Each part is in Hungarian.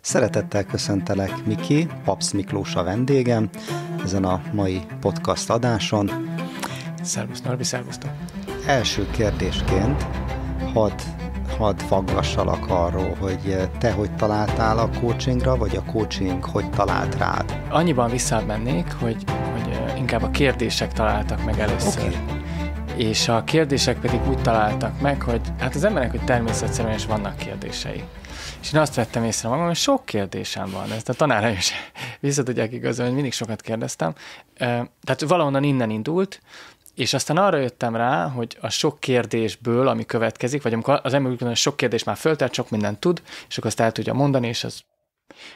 Szeretettel köszöntelek Miki, Papsz Miklós a vendégem ezen a mai podcast adáson. Szervusz Norbi, szervusztok! Első kérdésként hadd had, faggassalak arról, hogy te hogy találtál a coachingra, vagy a coaching hogy talált rád? Annyiban visszamennék, hogy, hogy inkább a kérdések találtak meg először. Okay és a kérdések pedig úgy találtak meg, hogy hát az embernek, hogy természetszerűen is vannak kérdései. És én azt vettem észre magam, hogy sok kérdésem van. Ezt a tanáraim is vissza tudják igazolni, hogy mindig sokat kérdeztem. Tehát valahonnan innen indult, és aztán arra jöttem rá, hogy a sok kérdésből, ami következik, vagy amikor az ember sok kérdés már föltelt, sok mindent tud, és akkor azt el tudja mondani, és az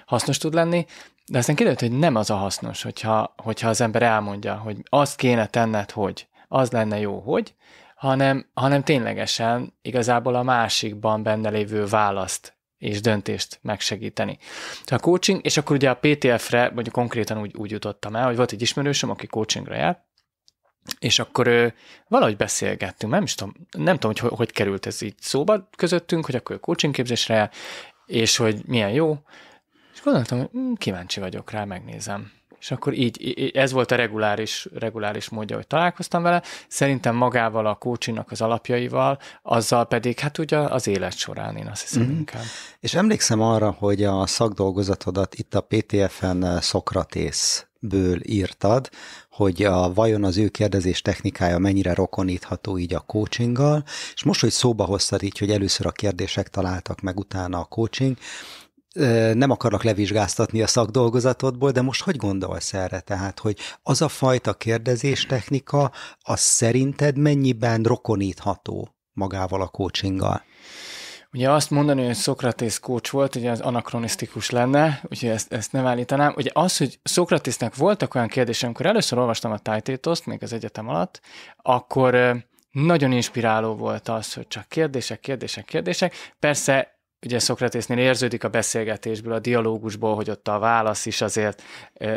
hasznos tud lenni, de aztán kiderült, hogy nem az a hasznos, hogyha, hogyha az ember elmondja, hogy azt kéne tenned, hogy az lenne jó, hogy, hanem, hanem ténylegesen igazából a másikban benne lévő választ és döntést megsegíteni. A coaching, és akkor ugye a PTF-re, vagy konkrétan úgy, úgy jutottam el, hogy volt egy ismerősöm, aki coachingra jár, és akkor ő, valahogy beszélgettünk, nem is tudom, nem tudom, hogy hogy került ez így szóba közöttünk, hogy akkor coaching képzésre jár, és hogy milyen jó, és gondoltam, hogy hmm, kíváncsi vagyok rá, megnézem és akkor így, ez volt a reguláris, reguláris módja, hogy találkoztam vele. Szerintem magával a kócsinak az alapjaival, azzal pedig hát ugye az élet során én azt hiszem mm. inkább. És emlékszem arra, hogy a szakdolgozatodat itt a PTF-en eh, Szokratész ből írtad, hogy a, vajon az ő kérdezés technikája mennyire rokonítható így a coachinggal, és most, hogy szóba hoztad így, hogy először a kérdések találtak meg utána a coaching, nem akarok levizsgáztatni a szakdolgozatodból, de most hogy gondolsz erre? Tehát, hogy az a fajta kérdezéstechnika, az szerinted mennyiben rokonítható magával a coachinggal? Ugye azt mondani, hogy Szokratész kócs volt, ugye az anakronisztikus lenne, úgyhogy ezt, ezt nem állítanám. Ugye az, hogy Szokratésznek voltak olyan kérdések, amikor először olvastam a Tájtétoszt, még az egyetem alatt, akkor nagyon inspiráló volt az, hogy csak kérdések, kérdések, kérdések. Persze ugye Szokratésznél érződik a beszélgetésből, a dialógusból, hogy ott a válasz is azért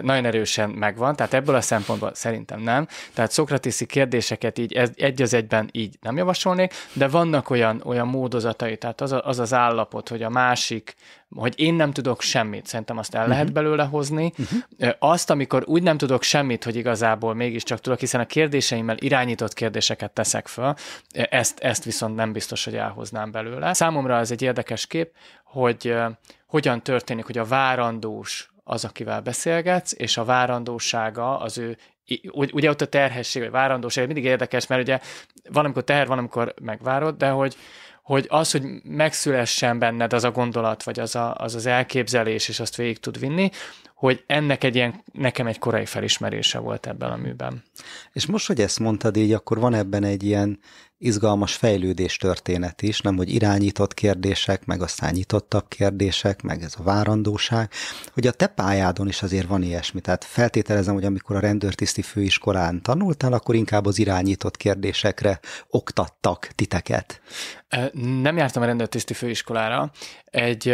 nagyon erősen megvan, tehát ebből a szempontból szerintem nem. Tehát szokratészi kérdéseket így egy az egyben így nem javasolnék, de vannak olyan, olyan módozatai, tehát az, a, az az állapot, hogy a másik hogy én nem tudok semmit, szerintem azt el uh-huh. lehet belőle hozni. Uh-huh. Azt, amikor úgy nem tudok semmit, hogy igazából mégiscsak tudok, hiszen a kérdéseimmel irányított kérdéseket teszek föl, ezt, ezt viszont nem biztos, hogy elhoznám belőle. Számomra ez egy érdekes kép, hogy hogyan történik, hogy a várandós az, akivel beszélgetsz, és a várandósága az ő ugye ott a terhesség, vagy várandóság, mindig érdekes, mert ugye van, amikor teher, van, amikor megvárod, de hogy, hogy az, hogy megszülessen benned az a gondolat, vagy az a, az, az elképzelés, és azt végig tud vinni, hogy ennek egy ilyen, nekem egy korai felismerése volt ebben a műben. És most, hogy ezt mondtad így, akkor van ebben egy ilyen izgalmas fejlődés történet is, nem, hogy irányított kérdések, meg aztán nyitottabb kérdések, meg ez a várandóság, hogy a te pályádon is azért van ilyesmi. Tehát feltételezem, hogy amikor a rendőrtiszti főiskolán tanultál, akkor inkább az irányított kérdésekre oktattak titeket. Nem jártam a rendőrtiszti főiskolára. Egy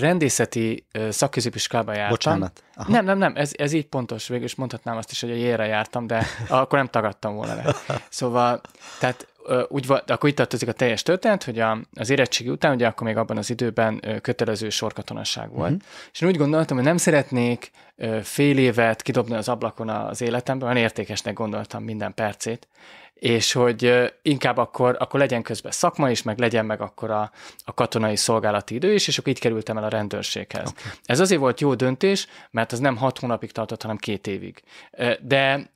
rendészeti szakközépiskolába jártam. Bocsánat. Aha. Nem, nem, nem, ez, ez így pontos, végül is mondhatnám azt is, hogy a jére jártam, de akkor nem tagadtam volna le. Szóval, tehát úgy, akkor itt tartozik a teljes történet, hogy a, az érettségi után, ugye akkor még abban az időben kötelező sorkatonasság volt. Uh-huh. És én úgy gondoltam, hogy nem szeretnék fél évet kidobni az ablakon az életemben, olyan értékesnek gondoltam minden percét, és hogy inkább akkor, akkor legyen közben szakma is, meg legyen meg akkor a, a katonai szolgálati idő is, és akkor itt kerültem el a rendőrséghez. Okay. Ez azért volt jó döntés, mert az nem hat hónapig tartott, hanem két évig. De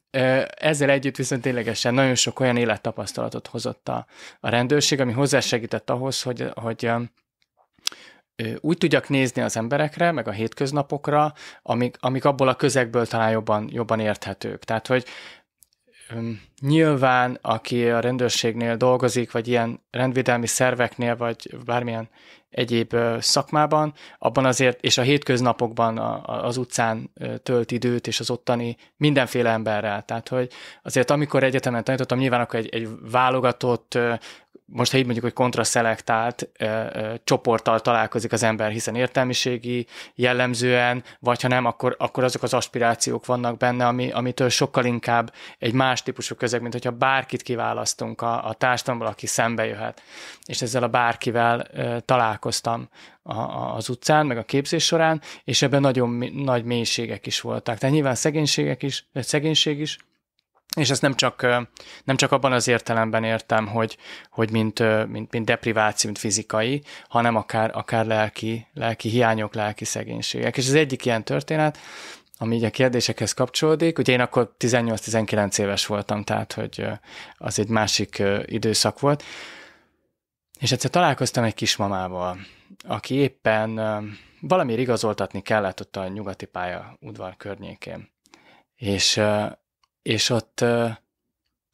ezzel együtt viszont ténylegesen nagyon sok olyan élettapasztalatot hozott a, a rendőrség, ami hozzásegített ahhoz, hogy, hogy úgy tudjak nézni az emberekre, meg a hétköznapokra, amik, amik abból a közegből talán jobban, jobban érthetők. Tehát, hogy nyilván, aki a rendőrségnél dolgozik, vagy ilyen rendvédelmi szerveknél, vagy bármilyen egyéb szakmában, abban azért, és a hétköznapokban az utcán tölt időt, és az ottani mindenféle emberrel. Tehát, hogy azért amikor egyetemen tanítottam, nyilván akkor egy, egy válogatott most ha így mondjuk, hogy kontraszelektált ö, ö, csoporttal találkozik az ember, hiszen értelmiségi jellemzően, vagy ha nem, akkor, akkor azok az aspirációk vannak benne, ami, amitől sokkal inkább egy más típusú közeg, mint hogyha bárkit kiválasztunk a, a társadalomból, aki szembe jöhet. És ezzel a bárkivel ö, találkoztam a, a, az utcán, meg a képzés során, és ebben nagyon mi, nagy mélységek is voltak. Tehát nyilván szegénységek is, szegénység is, és ezt nem csak, nem csak abban az értelemben értem, hogy, hogy mint, mint, mint depriváció, mint fizikai, hanem akár, akár lelki, lelki hiányok, lelki szegénységek. És az egyik ilyen történet, ami így a kérdésekhez kapcsolódik. Ugye én akkor 18-19 éves voltam, tehát hogy az egy másik időszak volt. És egyszer találkoztam egy kismamával, aki éppen valamiért igazoltatni kellett ott a nyugati pálya udvar környékén. És és ott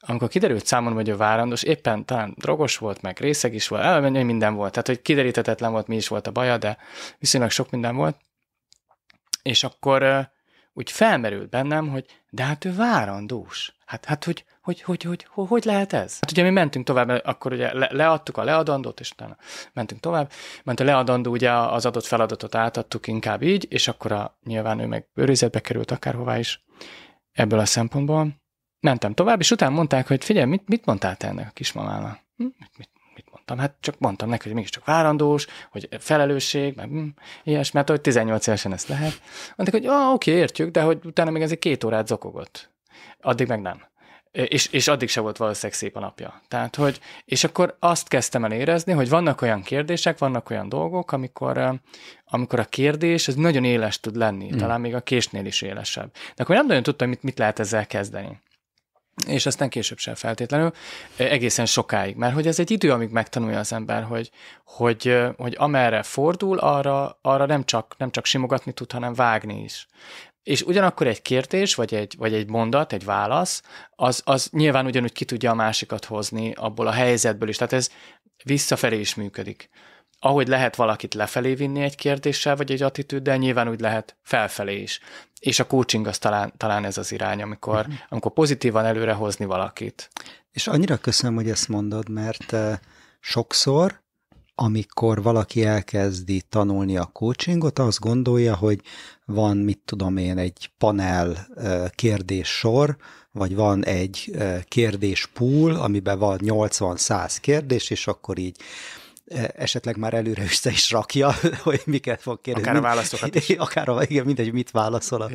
amikor kiderült számomra, hogy a várandos éppen talán drogos volt, meg részeg is volt, elmenni, minden volt. Tehát, hogy kiderítetetlen volt, mi is volt a baja, de viszonylag sok minden volt. És akkor úgy felmerült bennem, hogy de hát ő várandós. Hát, hát hogy, hogy, hogy, hogy, hogy, hogy lehet ez? Hát ugye mi mentünk tovább, akkor ugye le, leadtuk a leadandót, és utána mentünk tovább, ment a leadandó, ugye az adott feladatot átadtuk inkább így, és akkor a, nyilván ő meg őrizetbe került akárhová is, ebből a szempontból. Mentem tovább, és utána mondták, hogy figyelj, mit, mit mondtál te ennek a kismamának? Hm? Mit, mit, mit mondtam? Hát csak mondtam neki, hogy mégiscsak várandós, hogy felelősség, meg hm, ilyes, mert hát hogy 18 évesen ezt lehet. Mondták, hogy ah, oké, értjük, de hogy utána még ez egy két órát zokogott. Addig meg nem és, és addig se volt valószínűleg szép a napja. Tehát, hogy, és akkor azt kezdtem el érezni, hogy vannak olyan kérdések, vannak olyan dolgok, amikor, amikor a kérdés az nagyon éles tud lenni, mm. talán még a késnél is élesebb. De akkor nem nagyon tudtam, mit, mit lehet ezzel kezdeni. És aztán később sem feltétlenül, egészen sokáig. Mert hogy ez egy idő, amíg megtanulja az ember, hogy, hogy, hogy amerre fordul, arra, arra nem, csak, nem csak simogatni tud, hanem vágni is és ugyanakkor egy kérdés, vagy egy, vagy egy mondat, egy válasz, az, az nyilván ugyanúgy ki tudja a másikat hozni abból a helyzetből is. Tehát ez visszafelé is működik. Ahogy lehet valakit lefelé vinni egy kérdéssel, vagy egy attitűddel, nyilván úgy lehet felfelé is. És a coaching az talán, talán ez az irány, amikor, uh-huh. amikor pozitívan előrehozni valakit. És annyira köszönöm, hogy ezt mondod, mert eh, sokszor amikor valaki elkezdi tanulni a coachingot, azt gondolja, hogy van, mit tudom én, egy panel kérdéssor, vagy van egy kérdéspool, amiben van 80-100 kérdés, és akkor így E, esetleg már előre össze is rakja, hogy miket fog kérdezni. Akár a válaszokat is. Akár, a, igen, mindegy, mit válaszol a,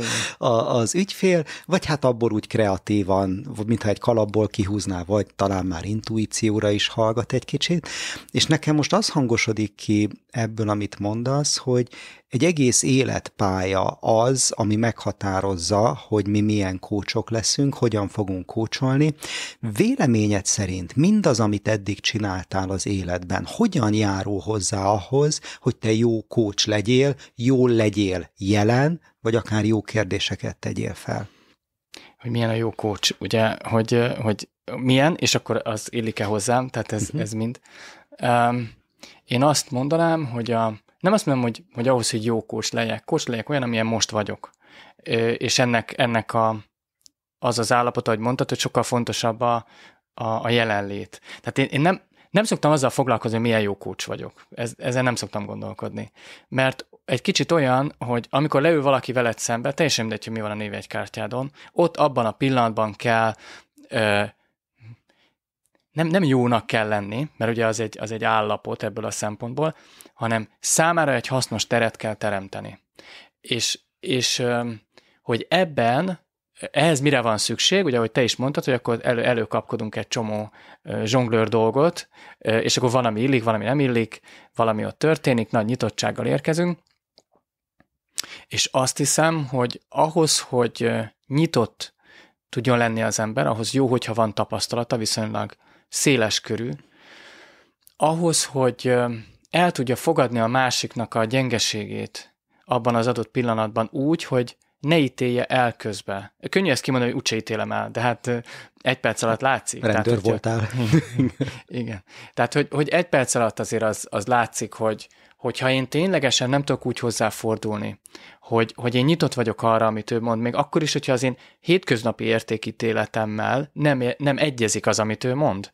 a, az ügyfél, vagy hát abból úgy kreatívan, mintha egy kalapból kihúzná, vagy talán már intuícióra is hallgat egy kicsit. És nekem most az hangosodik ki ebből, amit mondasz, hogy egy egész életpálya az, ami meghatározza, hogy mi milyen kócsok leszünk, hogyan fogunk kócsolni. Véleményed szerint mindaz, amit eddig csináltál az életben, hogyan járul hozzá ahhoz, hogy te jó kócs legyél, jó legyél jelen, vagy akár jó kérdéseket tegyél fel? Hogy milyen a jó kócs, ugye, hogy, hogy milyen, és akkor az illik-e hozzám, tehát ez, uh-huh. ez mind. Um, én azt mondanám, hogy a, nem azt mondom, hogy, hogy ahhoz, hogy jó coach legyek, coach legyek olyan, amilyen most vagyok. És ennek, ennek a, az az állapot, ahogy mondtad, hogy sokkal fontosabb a, a, a jelenlét. Tehát én, én nem, nem szoktam azzal foglalkozni, hogy milyen jó kócs vagyok. Ez, ezzel nem szoktam gondolkodni. Mert egy kicsit olyan, hogy amikor leül valaki veled szembe, teljesen mindegy, hogy mi van a névjegykártyádon, ott abban a pillanatban kell ö, nem, nem jónak kell lenni, mert ugye az egy, az egy állapot ebből a szempontból, hanem számára egy hasznos teret kell teremteni. És, és hogy ebben ehhez mire van szükség, ugye ahogy te is mondtad, hogy akkor elő, előkapkodunk egy csomó zsonglőr dolgot, és akkor van, ami illik, valami nem illik, valami ott történik, nagy nyitottsággal érkezünk, és azt hiszem, hogy ahhoz, hogy nyitott tudjon lenni az ember, ahhoz jó, hogyha van tapasztalata, viszonylag széles körű, ahhoz, hogy el tudja fogadni a másiknak a gyengeségét abban az adott pillanatban úgy, hogy ne ítélje el közbe. Könnyű ezt kimondani, hogy úgyse ítélem el, de hát egy perc alatt látszik. Rendőr Tehát, voltál. igen. Tehát, hogy, hogy egy perc alatt azért az, az látszik, hogy, hogyha én ténylegesen nem tudok úgy hozzáfordulni, hogy, hogy én nyitott vagyok arra, amit ő mond, még akkor is, hogyha az én hétköznapi értékítéletemmel nem, nem egyezik az, amit ő mond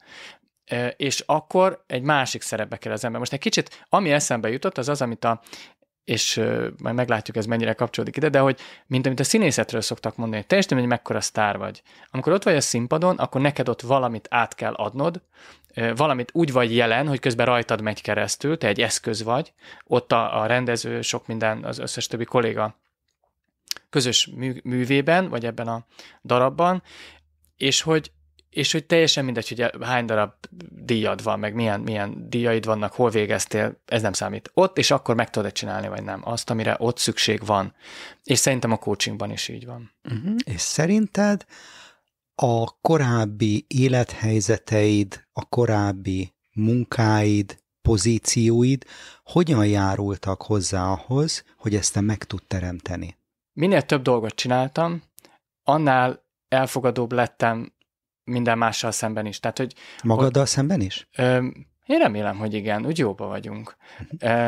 és akkor egy másik szerepbe kell az ember. Most egy kicsit, ami eszembe jutott, az az, amit a és majd meglátjuk, ez mennyire kapcsolódik ide, de hogy mint amit a színészetről szoktak mondani, hogy teljesen hogy mekkora sztár vagy. Amikor ott vagy a színpadon, akkor neked ott valamit át kell adnod, valamit úgy vagy jelen, hogy közben rajtad megy keresztül, te egy eszköz vagy, ott a, a rendező, sok minden, az összes többi kolléga közös mű, művében, vagy ebben a darabban, és hogy és hogy teljesen mindegy, hogy hány darab díjad van, meg milyen, milyen díjaid vannak, hol végeztél, ez nem számít. Ott és akkor meg tudod csinálni, vagy nem. Azt, amire ott szükség van. És szerintem a coachingban is így van. Uh-huh. És szerinted a korábbi élethelyzeteid, a korábbi munkáid, pozícióid hogyan járultak hozzá ahhoz, hogy ezt te meg tud teremteni? Minél több dolgot csináltam, annál elfogadóbb lettem minden mással szemben is. Tehát, hogy Magaddal ott, szemben is? Ö, én remélem, hogy igen, úgy jóba vagyunk. Ö,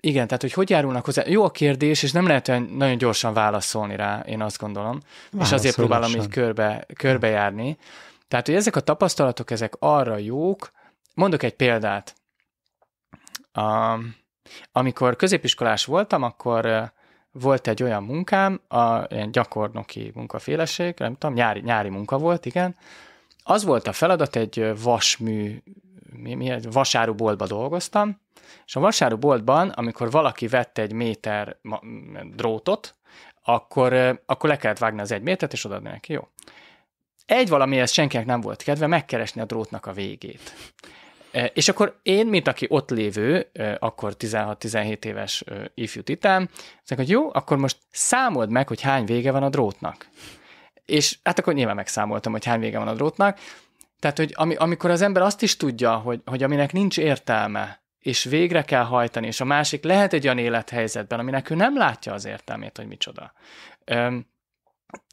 igen, tehát hogy hogy járulnak hozzá? Jó a kérdés, és nem lehet olyan nagyon gyorsan válaszolni rá, én azt gondolom. Válaszol és azért próbálom lassan. így körbe, körbejárni. Tehát, hogy ezek a tapasztalatok, ezek arra jók. Mondok egy példát. A, amikor középiskolás voltam, akkor volt egy olyan munkám, a ilyen gyakornoki munkaféleség, nem tudom, nyári, nyári munka volt, igen. Az volt a feladat, egy vasmű, mi, mi, egy vasáruboltba dolgoztam, és a vasáruboltban, amikor valaki vett egy méter drótot, akkor, akkor le kellett vágni az egy métert, és odaadni neki, jó. Egy valamihez senkinek nem volt kedve megkeresni a drótnak a végét. És akkor én, mint aki ott lévő, akkor 16-17 éves ifjú titán, azt mondjuk, hogy jó, akkor most számold meg, hogy hány vége van a drótnak. És hát akkor nyilván megszámoltam, hogy hány vége van a drótnak. Tehát, hogy ami, amikor az ember azt is tudja, hogy, hogy aminek nincs értelme, és végre kell hajtani, és a másik lehet egy olyan élethelyzetben, aminek ő nem látja az értelmét, hogy micsoda. Öm,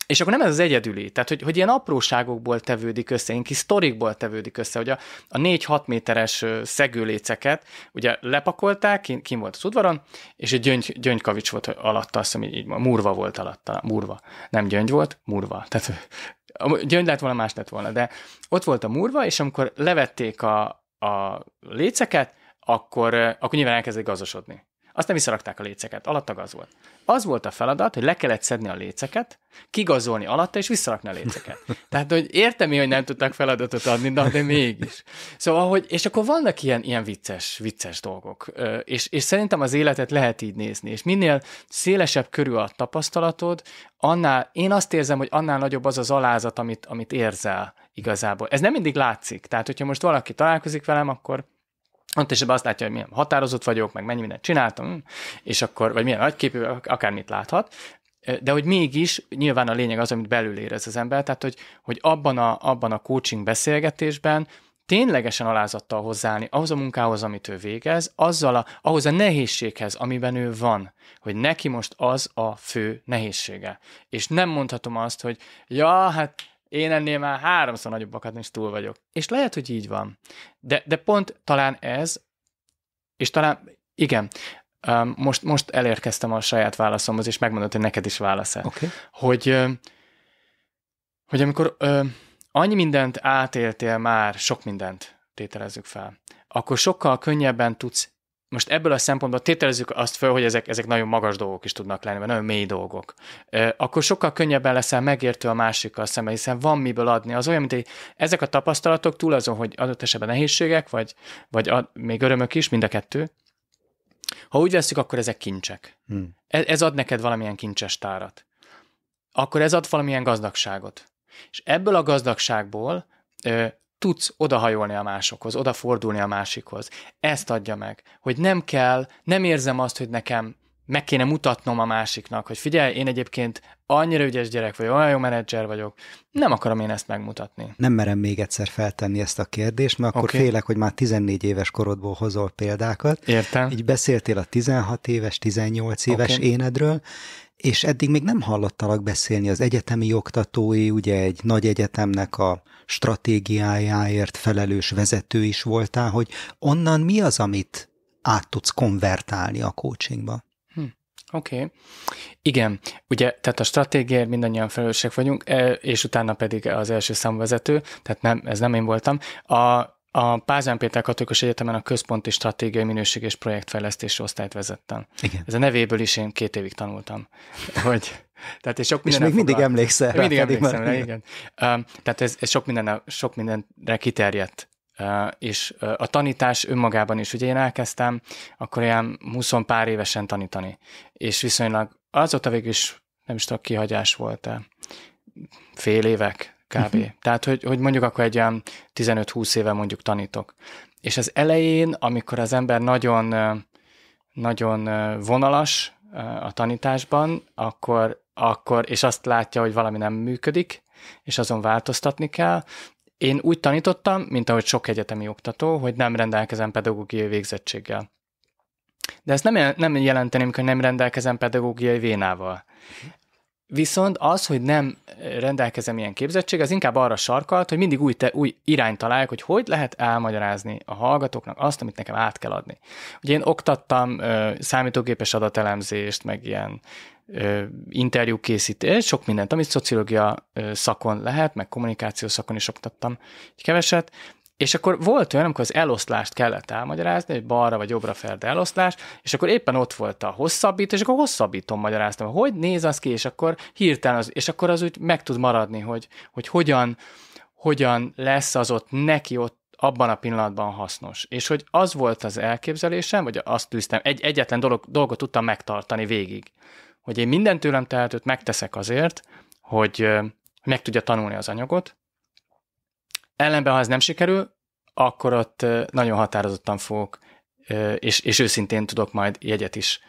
és akkor nem ez az egyedüli, tehát hogy, hogy ilyen apróságokból tevődik össze, ilyen kis sztorikból tevődik össze, hogy a, a 4-6 méteres szegőléceket ugye lepakolták, kin, kin volt az udvaron, és egy gyöngy, gyöngykavics volt alatta, azt hiszem így, így murva volt alatta, murva. Nem gyöngy volt, murva. Tehát a gyöngy lett volna, más lett volna, de ott volt a murva, és amikor levették a, a léceket, akkor, akkor nyilván elkezdett gazosodni nem visszarakták a léceket, alatta az volt. Az volt a feladat, hogy le kellett szedni a léceket, kigazolni alatta, és visszarakni a léceket. Tehát, hogy értem én, hogy nem tudtak feladatot adni, de, de mégis. Szóval, hogy, és akkor vannak ilyen, ilyen vicces, vicces dolgok, és, és szerintem az életet lehet így nézni, és minél szélesebb körül a tapasztalatod, annál, én azt érzem, hogy annál nagyobb az az alázat, amit, amit érzel igazából. Ez nem mindig látszik, tehát hogyha most valaki találkozik velem, akkor ott is azt látja, hogy milyen határozott vagyok, meg mennyi mindent csináltam, és akkor, vagy milyen nagyképű, akármit láthat, de hogy mégis nyilván a lényeg az, amit belül érez az ember, tehát hogy, hogy abban, a, abban a coaching beszélgetésben ténylegesen alázattal hozzáállni ahhoz a munkához, amit ő végez, azzal a, ahhoz a nehézséghez, amiben ő van, hogy neki most az a fő nehézsége. És nem mondhatom azt, hogy ja, hát én ennél már háromszor nagyobb is túl vagyok. És lehet, hogy így van. De, de pont talán ez, és talán, igen, most, most elérkeztem a saját válaszomhoz, és megmondott, hogy neked is válaszol. okay. hogy, hogy amikor annyi mindent átéltél már, sok mindent tételezzük fel, akkor sokkal könnyebben tudsz most ebből a szempontból tételezzük azt föl, hogy ezek, ezek nagyon magas dolgok is tudnak lenni, vagy nagyon mély dolgok. Akkor sokkal könnyebben leszel megértő a másikkal szemben, hiszen van miből adni. Az olyan, mint egy, ezek a tapasztalatok túl azon, hogy adott esetben nehézségek, vagy, vagy ad, még örömök is, mind a kettő. Ha úgy veszük, akkor ezek kincsek. Hmm. Ez, ez ad neked valamilyen kincses tárat. Akkor ez ad valamilyen gazdagságot. És ebből a gazdagságból tudsz odahajolni a másokhoz, odafordulni a másikhoz. Ezt adja meg, hogy nem kell, nem érzem azt, hogy nekem meg kéne mutatnom a másiknak, hogy figyelj, én egyébként annyira ügyes gyerek vagyok, olyan jó menedzser vagyok, nem akarom én ezt megmutatni. Nem merem még egyszer feltenni ezt a kérdést, mert akkor okay. félek, hogy már 14 éves korodból hozol példákat. Értem. Így beszéltél a 16 éves, 18 éves okay. énedről, és eddig még nem hallottalak beszélni az egyetemi oktatói, ugye egy nagy egyetemnek a stratégiájáért felelős vezető is voltál, hogy onnan mi az, amit át tudsz konvertálni a coachingba? Hm. Oké. Okay. Igen, ugye, tehát a stratégiáért mindannyian felelősek vagyunk, e, és utána pedig az első számvezető, tehát nem, ez nem én voltam. A, a Pázán Péter Katolikus Egyetemen a Központi Stratégiai Minőség és Projektfejlesztési Osztályt vezettem. Igen. Ez a nevéből is én két évig tanultam, hogy... Tehát sok És még mindig emlékszel. Rá, mindig emlékszem rá, igen. Uh, tehát ez, ez sok, mindenre, sok mindenre kiterjedt. Uh, és uh, a tanítás önmagában is, ugye én elkezdtem, akkor ilyen 20 pár évesen tanítani. És viszonylag azóta végül is nem is tudom, kihagyás volt-e. Fél évek, kb. Uh-huh. Tehát, hogy, hogy mondjuk akkor egy olyan 15-20 éve mondjuk tanítok. És az elején, amikor az ember nagyon, nagyon vonalas a tanításban, akkor, akkor, és azt látja, hogy valami nem működik, és azon változtatni kell, én úgy tanítottam, mint ahogy sok egyetemi oktató, hogy nem rendelkezem pedagógiai végzettséggel. De ezt nem, nem jelenteném, hogy nem rendelkezem pedagógiai vénával. Viszont az, hogy nem rendelkezem ilyen képzettség, az inkább arra sarkalt, hogy mindig új, te, új irányt találjak, hogy hogy lehet elmagyarázni a hallgatóknak azt, amit nekem át kell adni. Ugye én oktattam ö, számítógépes adatelemzést, meg ilyen ö, interjúkészítés, sok mindent, amit szociológia ö, szakon lehet, meg kommunikáció szakon is oktattam egy keveset, és akkor volt olyan, amikor az eloszlást kellett elmagyarázni, hogy balra vagy jobbra ferde eloszlás, és akkor éppen ott volt a hosszabbít, és akkor hosszabbítom magyaráztam, hogy néz az ki, és akkor hirtelen az, és akkor az úgy meg tud maradni, hogy, hogy hogyan, hogyan lesz az ott neki ott abban a pillanatban hasznos. És hogy az volt az elképzelésem, vagy azt tűztem, egy egyetlen dolog, dolgot tudtam megtartani végig, hogy én minden tőlem tehetőt megteszek azért, hogy meg tudja tanulni az anyagot, Ellenben, ha ez nem sikerül, akkor ott nagyon határozottan fogok, és, és őszintén tudok majd jegyet is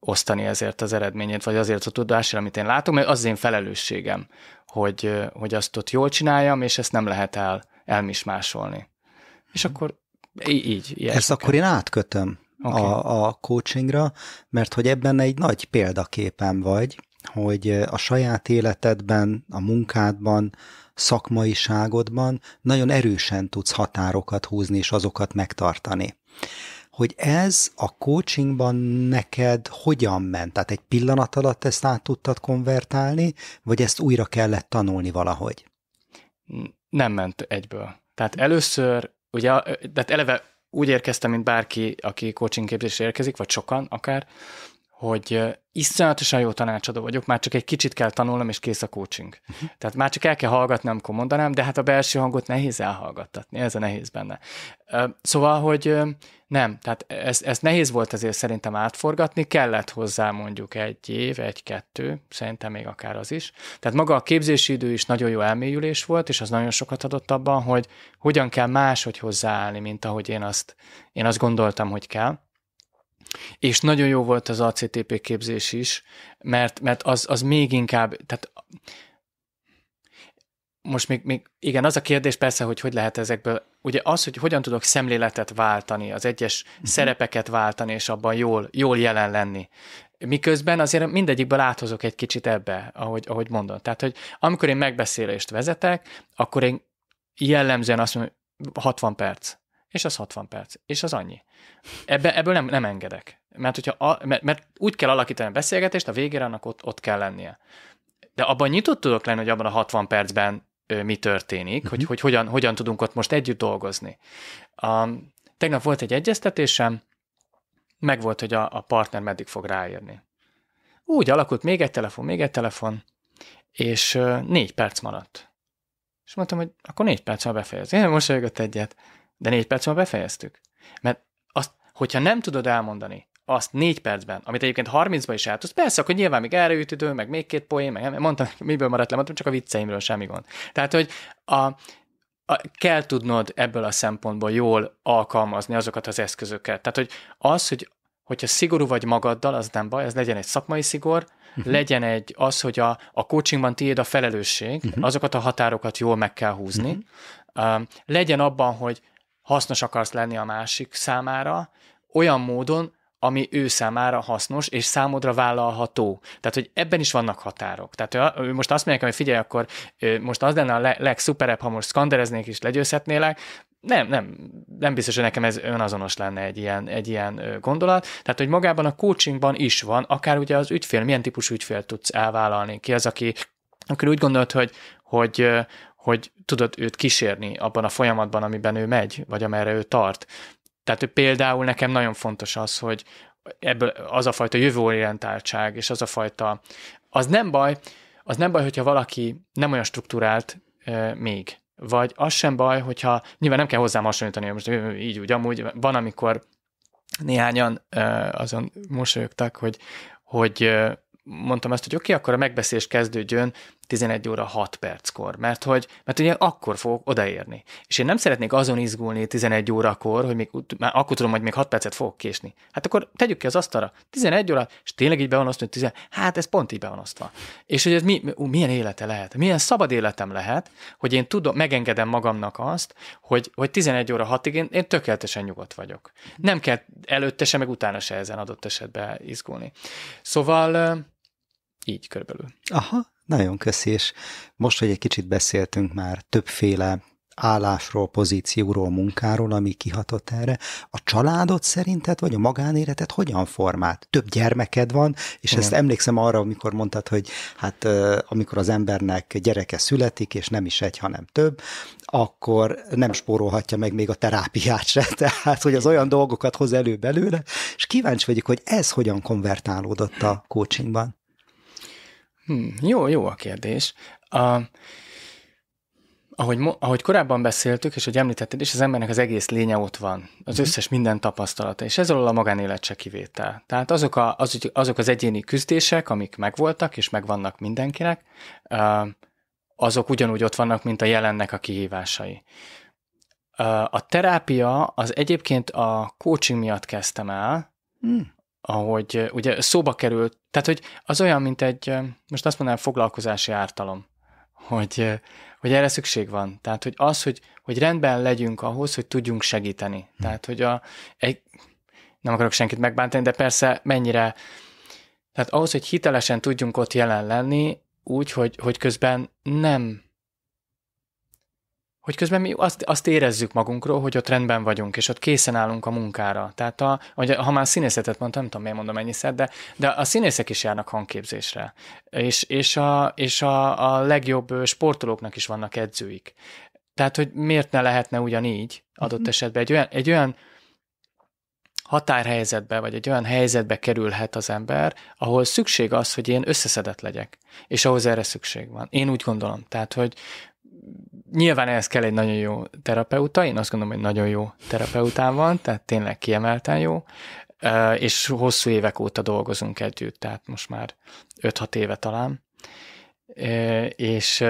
osztani ezért az eredményét, vagy azért a tudásért, amit én látok, mert az az én felelősségem, hogy, hogy azt ott jól csináljam, és ezt nem lehet el, elmismásolni. És mhm. akkor így. így ezt akkor én átkötöm okay. a, a coachingra, mert hogy ebben egy nagy példaképen vagy, hogy a saját életedben, a munkádban, szakmaiságodban nagyon erősen tudsz határokat húzni és azokat megtartani. Hogy ez a coachingban neked hogyan ment? Tehát egy pillanat alatt ezt át tudtad konvertálni, vagy ezt újra kellett tanulni valahogy? Nem ment egyből. Tehát először, ugye, tehát eleve úgy érkeztem, mint bárki, aki coaching képzésre érkezik, vagy sokan akár, hogy iszonyatosan jó tanácsadó vagyok, már csak egy kicsit kell tanulnom, és kész a coaching. Uh-huh. Tehát már csak el kell hallgatni, amikor mondanám, de hát a belső hangot nehéz elhallgattatni, ez a nehéz benne. Szóval, hogy nem, tehát ez, ez nehéz volt azért szerintem átforgatni, kellett hozzá mondjuk egy év, egy-kettő, szerintem még akár az is. Tehát maga a képzési idő is nagyon jó elmélyülés volt, és az nagyon sokat adott abban, hogy hogyan kell máshogy hozzáállni, mint ahogy én azt, én azt gondoltam, hogy kell. És nagyon jó volt az ACTP képzés is, mert, mert az, az még inkább, tehát most még, még, igen, az a kérdés persze, hogy hogy lehet ezekből, ugye az, hogy hogyan tudok szemléletet váltani, az egyes uh-huh. szerepeket váltani, és abban jól, jól jelen lenni. Miközben azért mindegyikből áthozok egy kicsit ebbe, ahogy, ahogy mondom. Tehát, hogy amikor én megbeszélést vezetek, akkor én jellemzően azt mondom, 60 perc és az 60 perc, és az annyi. Ebbe, ebből nem, nem engedek. Mert, hogyha a, mert, mert úgy kell alakítani a beszélgetést, a végére annak ott, ott kell lennie. De abban nyitott tudok lenni, hogy abban a 60 percben ö, mi történik, uh-huh. hogy, mhm. hogy hogyan, hogyan tudunk ott most együtt dolgozni. A, tegnap volt egy egyeztetésem, meg volt, hogy a, a partner meddig fog ráérni. Úgy alakult, még egy telefon, még egy telefon, és ö, négy perc maradt. És mondtam, hogy akkor négy perc ha befejez. Én most egyet. De négy perc múlva befejeztük. Mert azt, hogyha nem tudod elmondani, azt négy percben, amit egyébként 30-ba is el tudsz, persze, akkor nyilván még erre jut idő, meg még két poén, meg mondtam, miből maradt le, mondtam, csak a vicceimről semmi gond. Tehát, hogy a, a, kell tudnod ebből a szempontból jól alkalmazni azokat az eszközöket. Tehát, hogy az, hogy hogyha szigorú vagy magaddal, az nem baj, ez legyen egy szakmai szigor, uh-huh. legyen egy az, hogy a, a coachingban tiéd a felelősség, uh-huh. azokat a határokat jól meg kell húzni, uh-huh. legyen abban, hogy hasznos akarsz lenni a másik számára, olyan módon, ami ő számára hasznos és számodra vállalható. Tehát, hogy ebben is vannak határok. Tehát most azt mondják, hogy figyelj, akkor most az lenne a le- legszuperebb, ha most skandereznék és legyőzhetnélek, nem, nem, nem biztos, hogy nekem ez önazonos lenne egy ilyen, egy ilyen gondolat. Tehát, hogy magában a coachingban is van, akár ugye az ügyfél, milyen típusú ügyfél tudsz elvállalni, ki az, aki akkor úgy gondolt, hogy, hogy, hogy tudod őt kísérni abban a folyamatban, amiben ő megy, vagy amerre ő tart. Tehát ő például nekem nagyon fontos az, hogy ebből az a fajta jövőorientáltság, és az a fajta, az nem baj, az nem baj, hogyha valaki nem olyan struktúrált e, még. Vagy az sem baj, hogyha nyilván nem kell hozzám hasonlítani, most így úgy, amúgy van, amikor néhányan e, azon mosolyogtak, hogy, hogy euh, mondtam azt, hogy oké, okay, akkor a megbeszélés kezdődjön 11 óra 6 perckor, mert hogy, mert ugye akkor fogok odaérni. És én nem szeretnék azon izgulni 11 órakor, hogy még, már akkor tudom, hogy még 6 percet fogok késni. Hát akkor tegyük ki az asztalra. 11 óra, és tényleg így be van osztva, 10, hát ez pont így be van osztva. És hogy ez mi, milyen élete lehet, milyen szabad életem lehet, hogy én tudom, megengedem magamnak azt, hogy, hogy 11 óra 6-ig én, én tökéletesen nyugodt vagyok. Nem kell előtte se, meg utána se ezen adott esetben izgulni. Szóval így körülbelül. Aha, nagyon köszi, és most, hogy egy kicsit beszéltünk már többféle állásról, pozícióról, munkáról, ami kihatott erre. A családot szerinted, vagy a magánéletet hogyan formált? Több gyermeked van, és Igen. ezt emlékszem arra, amikor mondtad, hogy hát amikor az embernek gyereke születik, és nem is egy, hanem több, akkor nem spórolhatja meg még a terápiát se, tehát hogy az olyan dolgokat hoz elő belőle, és kíváncsi vagyok, hogy ez hogyan konvertálódott a coachingban. Hmm, jó, jó a kérdés. A, ahogy, ahogy korábban beszéltük, és hogy említetted és az embernek az egész lénye ott van, az mhm. összes minden tapasztalata, és ez alól a magánélet se kivétel. Tehát azok, a, az, azok az egyéni küzdések, amik megvoltak és megvannak mindenkinek, azok ugyanúgy ott vannak, mint a jelennek a kihívásai. A terápia az egyébként a coaching miatt kezdtem el, hmm ahogy ugye szóba került, tehát hogy az olyan, mint egy, most azt mondanám, foglalkozási ártalom, hogy, hogy erre szükség van. Tehát, hogy az, hogy, hogy rendben legyünk ahhoz, hogy tudjunk segíteni. Hm. Tehát, hogy a, egy, nem akarok senkit megbántani, de persze mennyire, tehát ahhoz, hogy hitelesen tudjunk ott jelen lenni, úgy, hogy, hogy közben nem hogy közben mi azt, azt érezzük magunkról, hogy ott rendben vagyunk, és ott készen állunk a munkára. Tehát a, hogy ha már színészetet mondtam, nem tudom, miért mondom ennyiszer, de, de a színészek is járnak hangképzésre, és, és, a, és a, a legjobb sportolóknak is vannak edzőik. Tehát, hogy miért ne lehetne ugyanígy adott mm-hmm. esetben egy olyan, egy olyan határhelyzetbe, vagy egy olyan helyzetbe kerülhet az ember, ahol szükség az, hogy én összeszedett legyek, és ahhoz erre szükség van. Én úgy gondolom. Tehát, hogy, nyilván ehhez kell egy nagyon jó terapeuta, én azt gondolom, hogy nagyon jó terapeután van, tehát tényleg kiemelten jó, és hosszú évek óta dolgozunk együtt, tehát most már 5-6 éve talán, és,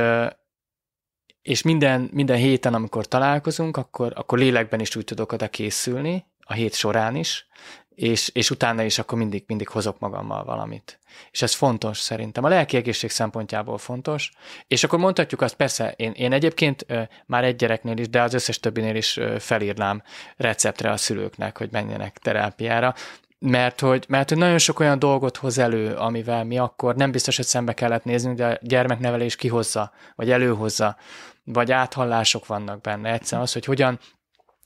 és minden, minden héten, amikor találkozunk, akkor, akkor lélekben is úgy tudok oda készülni, a hét során is, és, és utána is akkor mindig, mindig hozok magammal valamit. És ez fontos szerintem. A lelki egészség szempontjából fontos. És akkor mondhatjuk azt, persze, én, én egyébként ö, már egy gyereknél is, de az összes többinél is ö, felírnám receptre a szülőknek, hogy menjenek terápiára, mert hogy, mert hogy nagyon sok olyan dolgot hoz elő, amivel mi akkor nem biztos, hogy szembe kellett nézni, de a gyermeknevelés kihozza, vagy előhozza, vagy áthallások vannak benne. Egyszerűen az, hogy hogyan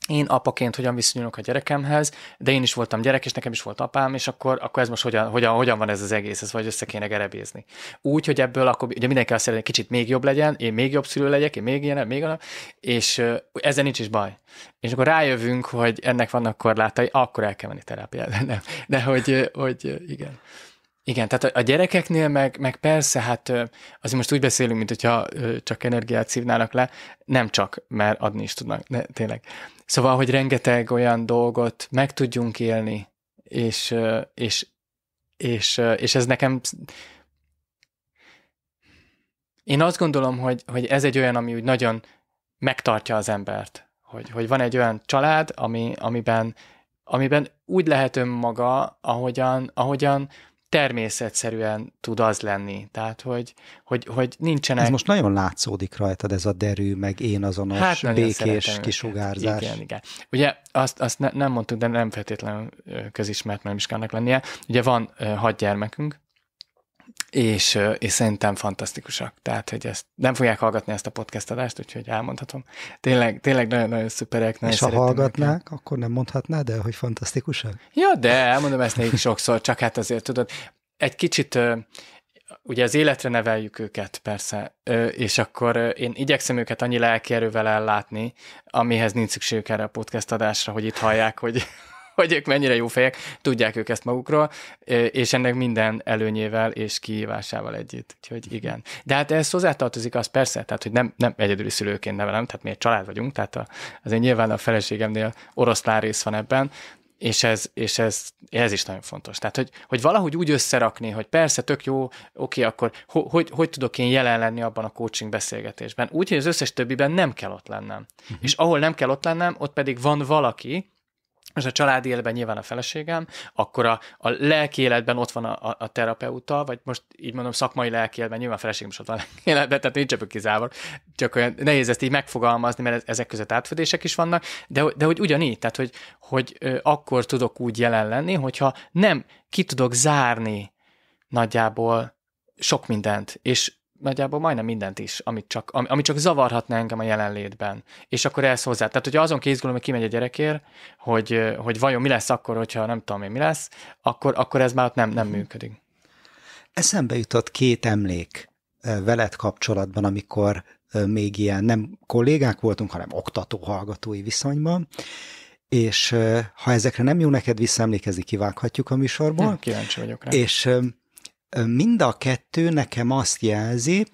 én apaként hogyan viszonyulok a gyerekemhez, de én is voltam gyerek, és nekem is volt apám, és akkor, akkor ez most hogyan, hogyan, hogyan van ez az egész, ez vagy össze kéne gerebézni. Úgy, hogy ebből akkor, ugye mindenki azt szeretné, kicsit még jobb legyen, én még jobb szülő legyek, én még ilyen, még olyan, és ezzel nincs is baj. És akkor rájövünk, hogy ennek vannak korlátai, akkor el kell menni terápiára, nem. De hogy, hogy igen. Igen, tehát a gyerekeknél meg, meg persze, hát azért most úgy beszélünk, mint hogyha csak energiát szívnának le, nem csak, mert adni is tudnak, ne tényleg. Szóval, hogy rengeteg olyan dolgot meg tudjunk élni, és, és, és, és ez nekem... Én azt gondolom, hogy, hogy ez egy olyan, ami úgy nagyon megtartja az embert. Hogy, hogy van egy olyan család, ami, amiben, amiben úgy lehet önmaga, ahogyan, ahogyan természetszerűen tud az lenni. Tehát, hogy, hogy, hogy nincsenek... Ez most nagyon látszódik rajtad ez a derű, meg én azonos hát békés kisugárzás. Igen, igen. Ugye azt, azt ne, nem mondtuk, de nem feltétlenül közismert, nem is kell lennie. Ugye van hat gyermekünk, és, és szerintem fantasztikusak. Tehát, hogy ezt nem fogják hallgatni ezt a podcast adást, úgyhogy elmondhatom. Tényleg, tényleg nagyon-nagyon szuperek. Nagyon és ha hallgatnák, őket. akkor nem mondhatnád de hogy fantasztikusak? Ja, de elmondom ezt nekik sokszor, csak hát azért tudod, egy kicsit ugye az életre neveljük őket, persze, és akkor én igyekszem őket annyi lelki erővel ellátni, amihez nincs szükségük erre a podcast adásra, hogy itt hallják, hogy, hogy ők mennyire jó fejek, tudják ők ezt magukról, és ennek minden előnyével és kihívásával együtt. Úgyhogy igen. De hát ez hozzátartozik az persze, tehát hogy nem, nem egyedüli szülőként nevelem, tehát mi egy család vagyunk, tehát a, azért nyilván a feleségemnél oroszlán rész van ebben, és ez, és ez, ez is nagyon fontos. Tehát, hogy, hogy valahogy úgy összerakni, hogy persze, tök jó, oké, akkor ho, hogy, hogy tudok én jelen lenni abban a coaching beszélgetésben? Úgy, hogy az összes többiben nem kell ott lennem. Uh-huh. És ahol nem kell ott lennem, ott pedig van valaki, és a családi életben nyilván a feleségem, akkor a, a lelki életben ott van a, a, a terapeuta, vagy most így mondom szakmai lelki életben, nyilván a feleségem is ott van a lelki életben, tehát nincs ebből kizávar, csak olyan nehéz ezt így megfogalmazni, mert ezek között átfedések is vannak, de, de hogy ugyanígy, tehát hogy, hogy akkor tudok úgy jelen lenni, hogyha nem ki tudok zárni nagyjából sok mindent, és nagyjából majdnem mindent is, amit csak, ami, ami csak zavarhatna engem a jelenlétben. És akkor ezt hozzá. Tehát, hogyha azon készülöm, hogy kimegy a gyerekért, hogy, hogy vajon mi lesz akkor, hogyha nem tudom én mi lesz, akkor, akkor ez már ott nem, nem mhm. működik. Eszembe jutott két emlék veled kapcsolatban, amikor még ilyen nem kollégák voltunk, hanem oktató-hallgatói viszonyban, és ha ezekre nem jó neked visszaemlékezni, kivághatjuk a műsorból. Nem, kíváncsi vagyok rá. És Mind a kettő nekem azt jelzi,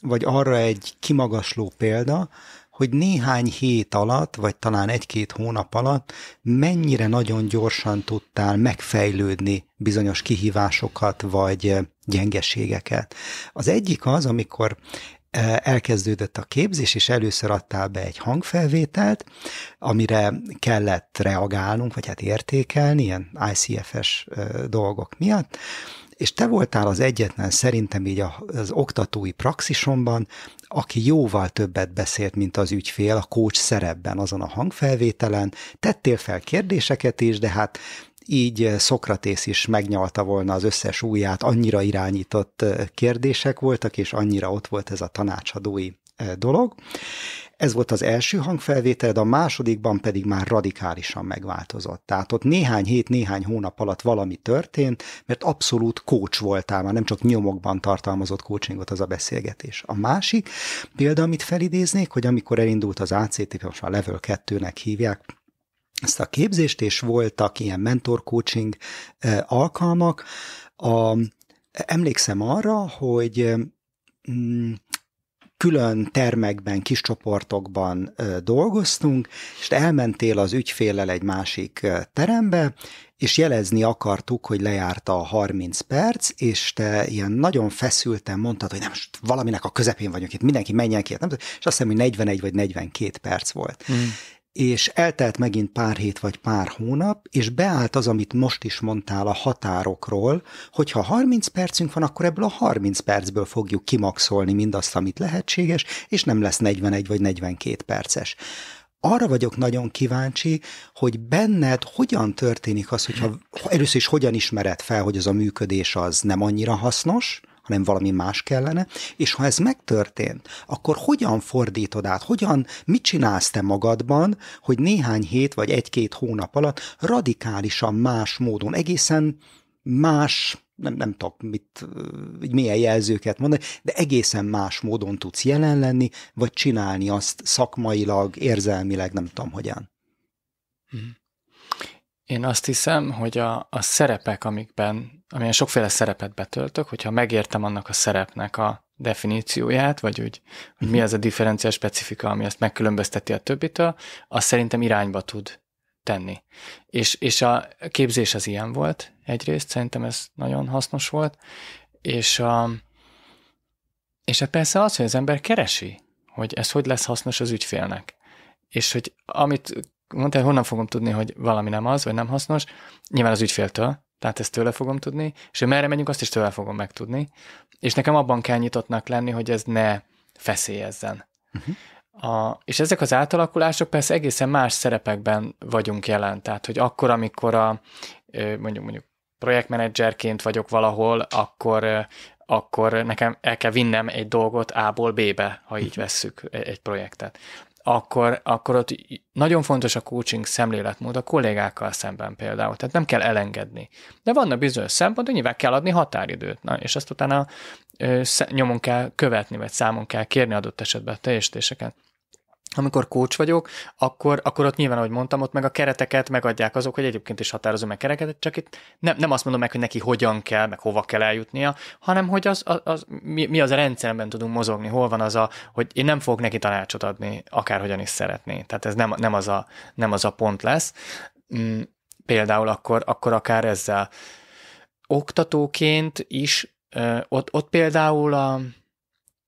vagy arra egy kimagasló példa, hogy néhány hét alatt, vagy talán egy-két hónap alatt mennyire nagyon gyorsan tudtál megfejlődni bizonyos kihívásokat, vagy gyengeségeket. Az egyik az, amikor elkezdődött a képzés, és először adtál be egy hangfelvételt, amire kellett reagálnunk, vagy hát értékelni, ilyen ICFS dolgok miatt, és te voltál az egyetlen szerintem így az oktatói praxisomban, aki jóval többet beszélt, mint az ügyfél a kócs szerepben, azon a hangfelvételen, tettél fel kérdéseket is, de hát így eh, Szokratész is megnyalta volna az összes újját, annyira irányított eh, kérdések voltak, és annyira ott volt ez a tanácsadói dolog. Ez volt az első hangfelvétel, de a másodikban pedig már radikálisan megváltozott. Tehát ott néhány hét, néhány hónap alatt valami történt, mert abszolút coach voltál, már nem csak nyomokban tartalmazott coachingot az a beszélgetés. A másik példa, amit felidéznék, hogy amikor elindult az ACT, most már Level 2-nek hívják, ezt a képzést, és voltak ilyen mentor coaching alkalmak. A, emlékszem arra, hogy mm, külön termekben, kis csoportokban dolgoztunk, és elmentél az ügyféllel egy másik terembe, és jelezni akartuk, hogy lejárt a 30 perc, és te ilyen nagyon feszülten mondtad, hogy nem, most valaminek a közepén vagyunk itt, mindenki menjen ki, nem, és azt hiszem, hogy 41 vagy 42 perc volt. Mm és eltelt megint pár hét vagy pár hónap, és beállt az, amit most is mondtál a határokról, hogy ha 30 percünk van, akkor ebből a 30 percből fogjuk kimaxolni mindazt, amit lehetséges, és nem lesz 41 vagy 42 perces. Arra vagyok nagyon kíváncsi, hogy benned hogyan történik az, hogyha először is hogyan ismered fel, hogy az a működés az nem annyira hasznos, nem valami más kellene, és ha ez megtörtént, akkor hogyan fordítod át, hogyan, mit csinálsz te magadban, hogy néhány hét vagy egy-két hónap alatt radikálisan más módon, egészen más nem, nem tudok mit, milyen jelzőket mondani, de egészen más módon tudsz jelen lenni, vagy csinálni azt szakmailag, érzelmileg, nem tudom hogyan. Hmm én azt hiszem, hogy a, a szerepek, amikben, amilyen sokféle szerepet betöltök, hogyha megértem annak a szerepnek a definícióját, vagy úgy, hogy mi mhm. az a differenciál specifika, ami azt megkülönbözteti a többitől, az szerintem irányba tud tenni. És, és a képzés az ilyen volt egyrészt, szerintem ez nagyon hasznos volt, és, a, és hát persze az, hogy az ember keresi, hogy ez hogy lesz hasznos az ügyfélnek. És hogy amit mondta, hogy honnan fogom tudni, hogy valami nem az, vagy nem hasznos. Nyilván az ügyféltől, tehát ezt tőle fogom tudni, és hogy merre megyünk, azt is tőle fogom megtudni. És nekem abban kell nyitottnak lenni, hogy ez ne feszélyezzen. Uh-huh. A, és ezek az átalakulások persze egészen más szerepekben vagyunk jelen. Tehát, hogy akkor, amikor a, mondjuk, mondjuk projektmenedzserként vagyok valahol, akkor, akkor nekem el kell vinnem egy dolgot A-ból B-be, ha így mhm. vesszük e, egy projektet akkor, akkor ott nagyon fontos a coaching szemléletmód a kollégákkal szemben például, tehát nem kell elengedni. De vannak bizonyos szempontok, nyilván kell adni határidőt, na, és azt utána ö, nyomon kell követni, vagy számon kell kérni adott esetben a teljesítéseket amikor coach vagyok, akkor, akkor ott nyilván, ahogy mondtam, ott meg a kereteket megadják azok, hogy egyébként is határozom meg kereket, csak itt nem, nem azt mondom meg, hogy neki hogyan kell, meg hova kell eljutnia, hanem hogy az, az, az mi, mi az a rendszerben tudunk mozogni, hol van az a, hogy én nem fogok neki tanácsot adni, akárhogyan is szeretné. Tehát ez nem, nem, az, a, nem az a pont lesz. Mm, például akkor, akkor akár ezzel oktatóként is, ö, ott, ott például a,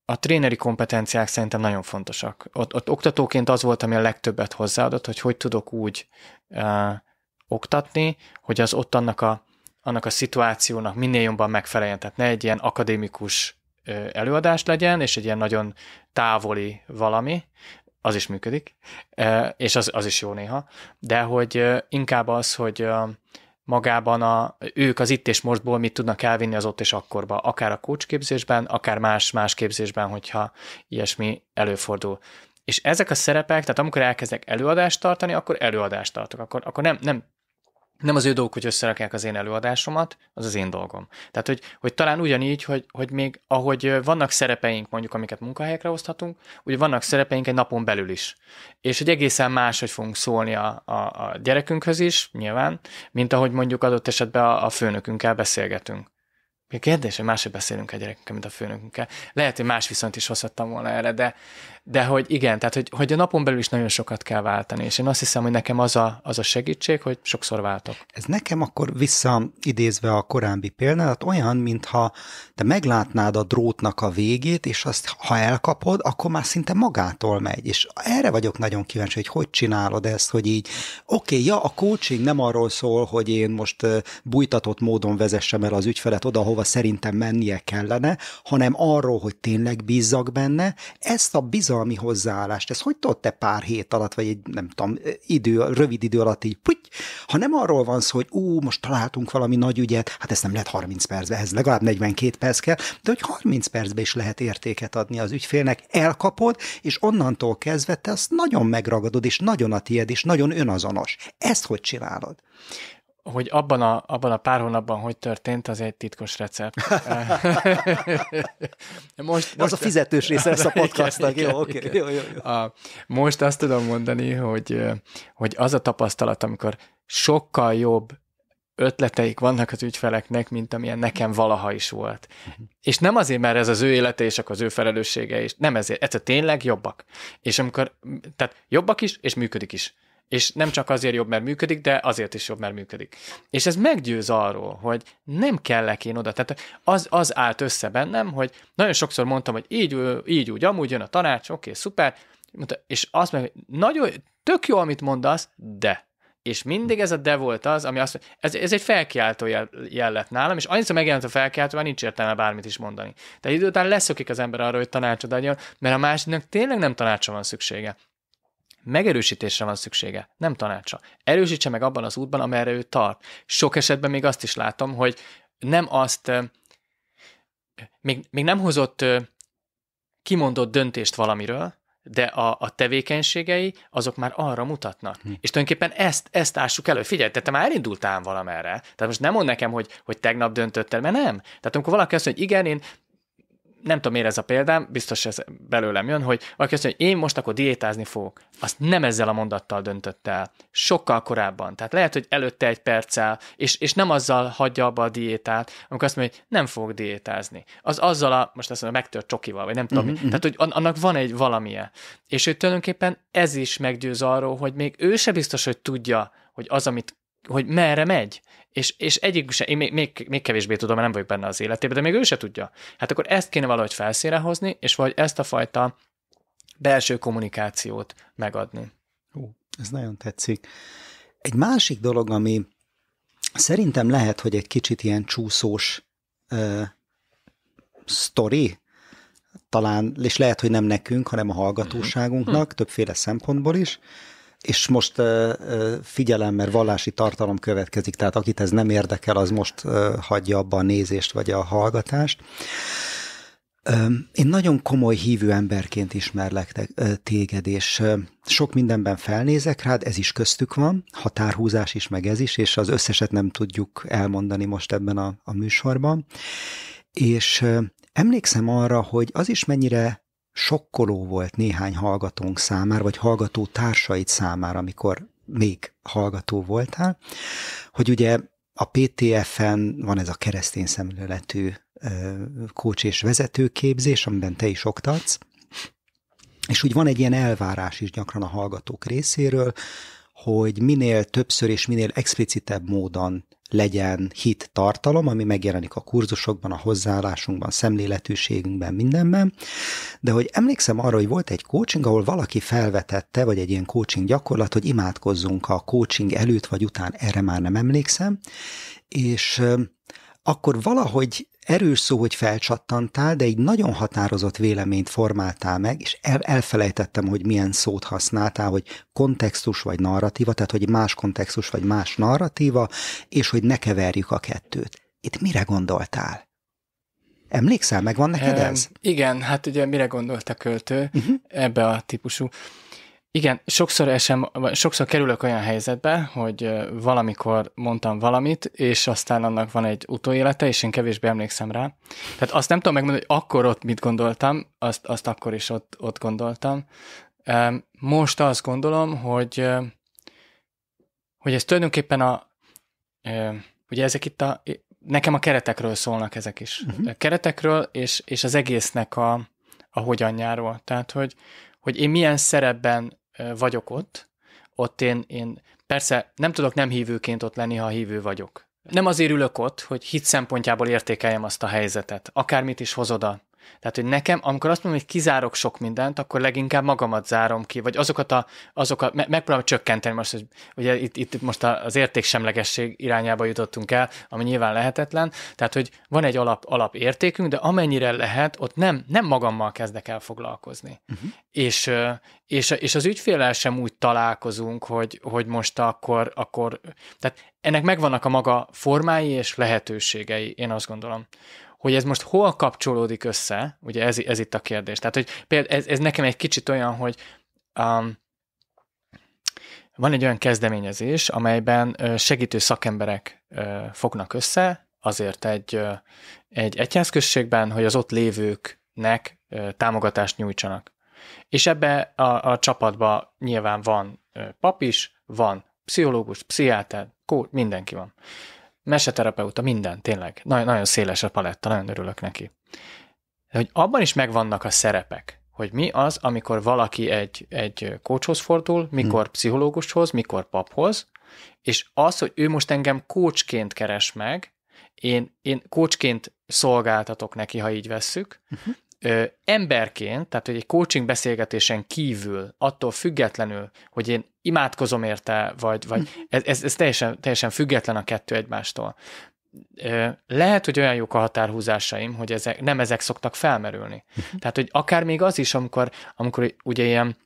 a tréneri kompetenciák szerintem nagyon fontosak. Ott, ott oktatóként az volt, ami a legtöbbet hozzáadott, hogy hogy tudok úgy uh, oktatni, hogy az ott annak a, annak a szituációnak minél jobban megfeleljen. Tehát ne egy ilyen akadémikus uh, előadás legyen, és egy ilyen nagyon távoli valami, az is működik, uh, és az, az is jó néha, de hogy uh, inkább az, hogy uh, magában a, ők az itt és mostból mit tudnak elvinni az ott és akkorba, akár a kócsképzésben, akár más-más képzésben, hogyha ilyesmi előfordul. És ezek a szerepek, tehát amikor elkezdek előadást tartani, akkor előadást tartok, akkor, akkor nem, nem nem az ő dolguk, hogy összerakják az én előadásomat, az az én dolgom. Tehát, hogy, hogy talán ugyanígy, hogy, hogy még ahogy vannak szerepeink, mondjuk, amiket munkahelyekre oszthatunk, ugye vannak szerepeink egy napon belül is. És hogy egészen más hogy fogunk szólni a, a, a gyerekünkhöz is, nyilván, mint ahogy mondjuk adott esetben a, a főnökünkkel beszélgetünk. Mi a kérdés, hogy máshogy beszélünk a gyerekekkel, mint a főnökünkkel. Lehet, hogy más viszont is hozhattam volna erre, de, de hogy igen, tehát hogy, hogy a napon belül is nagyon sokat kell váltani, és én azt hiszem, hogy nekem az a, az a segítség, hogy sokszor váltok. Ez nekem akkor visszaidézve a korábbi példát, olyan, mintha te meglátnád a drótnak a végét, és azt ha elkapod, akkor már szinte magától megy. És erre vagyok nagyon kíváncsi, hogy hogy csinálod ezt, hogy így, oké, okay, ja, a coaching nem arról szól, hogy én most bújtatott módon vezessem el az ügyfelet oda, hova irányba szerintem mennie kellene, hanem arról, hogy tényleg bízzak benne, ezt a bizalmi hozzáállást, Ez hogy tudod te pár hét alatt, vagy egy nem tudom, idő, rövid idő alatt így, puty, ha nem arról van szó, hogy ú, most találtunk valami nagy ügyet, hát ezt nem lehet 30 percbe, ez legalább 42 perc kell, de hogy 30 percbe is lehet értéket adni az ügyfélnek, elkapod, és onnantól kezdve te azt nagyon megragadod, és nagyon a tied, és nagyon önazonos. Ezt hogy csinálod? hogy abban a, abban a pár hónapban hogy történt, az egy titkos recept. most, most, az a fizetős része lesz a podcastnak. Jó, oké. Okay, jó, jó, jó. A, most azt tudom mondani, hogy, hogy az a tapasztalat, amikor sokkal jobb ötleteik vannak az ügyfeleknek, mint amilyen nekem valaha is volt. Uh-huh. És nem azért, mert ez az ő élete, és az ő felelőssége, és nem ezért, ez a tényleg jobbak. És amikor, tehát jobbak is, és működik is. És nem csak azért jobb, mert működik, de azért is jobb, mert működik. És ez meggyőz arról, hogy nem kellek én oda. Tehát az, az állt össze bennem, hogy nagyon sokszor mondtam, hogy így, így úgy, amúgy jön a tanács, oké, okay, szuper, és azt meg, hogy nagyon, tök jó, amit mondasz, de. És mindig ez a de volt az, ami azt mondja, ez, ez egy felkiáltó jel, jel lett nálam, és annyiszor megjelent a felkiáltó, már nincs értelme bármit is mondani. Tehát idő után leszökik az ember arra, hogy tanácsod adjon, mert a másiknak tényleg nem tanácsa van szüksége. Megerősítésre van szüksége, nem tanácsa. Erősítse meg abban az útban, amerre ő tart. Sok esetben még azt is látom, hogy nem azt, még, még nem hozott kimondott döntést valamiről, de a, a tevékenységei azok már arra mutatnak. Hm. És tulajdonképpen ezt, ezt ássuk elő. Figyelj, te, te már elindultál valamerre. Tehát most nem mond nekem, hogy, hogy tegnap döntöttél, mert nem. Tehát amikor valaki azt mondja, hogy igen, én nem tudom, miért ez a példám, biztos ez belőlem jön, hogy valaki azt mondja, hogy én most akkor diétázni fogok. Azt nem ezzel a mondattal döntött el. Sokkal korábban. Tehát lehet, hogy előtte egy perccel, és, és nem azzal hagyja abba a diétát, amikor azt mondja, hogy nem fogok diétázni. Az azzal a, most azt mondom, megtört csokival, vagy nem tudom. Uh-huh, uh-huh. Tehát, hogy annak van egy valamilyen. És ő tulajdonképpen ez is meggyőz arról, hogy még ő se biztos, hogy tudja, hogy az, amit hogy merre megy. És, és egyik se, én még, még, még kevésbé tudom, mert nem vagyok benne az életében, de még ő se tudja. Hát akkor ezt kéne valahogy felszínre hozni, és vagy ezt a fajta belső kommunikációt megadni. Hú, ez nagyon tetszik. Egy másik dolog, ami szerintem lehet, hogy egy kicsit ilyen csúszós ö, sztori, talán, és lehet, hogy nem nekünk, hanem a mhm. hallgatóságunknak, hmm. többféle szempontból is, és most figyelem, mert vallási tartalom következik, tehát akit ez nem érdekel, az most hagyja abba a nézést vagy a hallgatást. én nagyon komoly hívő emberként ismerlek te, téged, és sok mindenben felnézek rád, ez is köztük van, határhúzás is, meg ez is, és az összeset nem tudjuk elmondani most ebben a, a műsorban. És emlékszem arra, hogy az is mennyire sokkoló volt néhány hallgatónk számára, vagy hallgató társait számára, amikor még hallgató voltál, hogy ugye a PTF-en van ez a keresztény szemléletű kócs és vezetőképzés, amiben te is oktatsz, és úgy van egy ilyen elvárás is gyakran a hallgatók részéről, hogy minél többször és minél explicitebb módon legyen hit tartalom, ami megjelenik a kurzusokban, a hozzáállásunkban, szemléletűségünkben, mindenben, de hogy emlékszem arra, hogy volt egy coaching, ahol valaki felvetette, vagy egy ilyen coaching gyakorlat, hogy imádkozzunk a coaching előtt vagy után, erre már nem emlékszem, és akkor valahogy erős szó, hogy felcsattantál, de egy nagyon határozott véleményt formáltál meg, és el, elfelejtettem, hogy milyen szót használtál, hogy kontextus vagy narratíva, tehát hogy más kontextus vagy más narratíva, és hogy ne keverjük a kettőt. Itt mire gondoltál? Emlékszel, megvan neked ez? igen, hát ugye mire gondolt a költő uh-huh. ebbe a típusú igen, sokszor esem, sokszor kerülök olyan helyzetbe, hogy valamikor mondtam valamit, és aztán annak van egy utóélete, és én kevésbé emlékszem rá. Tehát azt nem tudom megmondani, hogy akkor ott mit gondoltam, azt, azt akkor is ott, ott gondoltam. Most azt gondolom, hogy, hogy ez tulajdonképpen a, ugye ezek itt a, nekem a keretekről szólnak ezek is. Uh-huh. A keretekről, és, és az egésznek a, a hogyanjáról. Tehát, hogy, hogy én milyen szerepben vagyok ott, ott én, én persze nem tudok nem hívőként ott lenni, ha hívő vagyok. Nem azért ülök ott, hogy hit szempontjából értékeljem azt a helyzetet, akármit is hoz oda. Tehát, hogy nekem, amikor azt mondom, hogy kizárok sok mindent, akkor leginkább magamat zárom ki, vagy azokat a, azokat, me- megpróbálom csökkenteni most, hogy ugye itt, itt, most az értéksemlegesség irányába jutottunk el, ami nyilván lehetetlen, tehát, hogy van egy alap, alap értékünk, de amennyire lehet, ott nem, nem magammal kezdek el foglalkozni. Uh-huh. És, és, és az ügyfélel sem úgy találkozunk, hogy, hogy most akkor, akkor, tehát ennek megvannak a maga formái és lehetőségei, én azt gondolom hogy ez most hol kapcsolódik össze, ugye ez, ez itt a kérdés. Tehát, hogy például ez, ez nekem egy kicsit olyan, hogy um, van egy olyan kezdeményezés, amelyben segítő szakemberek fognak össze, azért egy, egy egyházközségben, hogy az ott lévőknek támogatást nyújtsanak. És ebbe a, a csapatba nyilván van pap is, van pszichológus, pszichiáter, kód, mindenki van meseterapeuta, minden, tényleg. Nagyon, nagyon széles a paletta, nagyon örülök neki. De hogy abban is megvannak a szerepek, hogy mi az, amikor valaki egy, egy kócshoz fordul, mikor hmm. pszichológushoz, mikor paphoz, és az, hogy ő most engem kócsként keres meg, én, én kócsként szolgáltatok neki, ha így vesszük, uh-huh ö, emberként, tehát hogy egy coaching beszélgetésen kívül, attól függetlenül, hogy én imádkozom érte, vagy, vagy hm. ez, ez, ez teljesen, teljesen független a kettő egymástól. Ö, lehet, hogy olyan jók a határhúzásaim, hogy ezek, nem ezek szoktak felmerülni. Hm. Tehát, hogy akár még az is, amikor, amikor ugye ilyen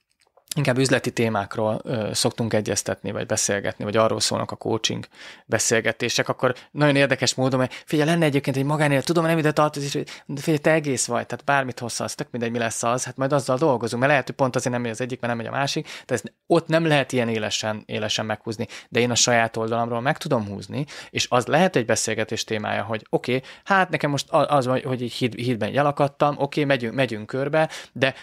inkább üzleti témákról ö, szoktunk egyeztetni, vagy beszélgetni, vagy arról szólnak a coaching beszélgetések, akkor nagyon érdekes módon, mert figyelj, lenne egyébként egy magánél, tudom, nem ide tartozik, hogy figyelj, te egész vagy, tehát bármit hosszalsz, tök mindegy, mi lesz az, hát majd azzal dolgozunk, mert lehet, hogy pont azért nem megy az egyik, mert nem megy a másik, tehát ott nem lehet ilyen élesen, élesen meghúzni, de én a saját oldalamról meg tudom húzni, és az lehet egy beszélgetés témája, hogy oké, okay, hát nekem most az, hogy így híd, hídben jelakadtam, oké, okay, megyünk, megyünk körbe, de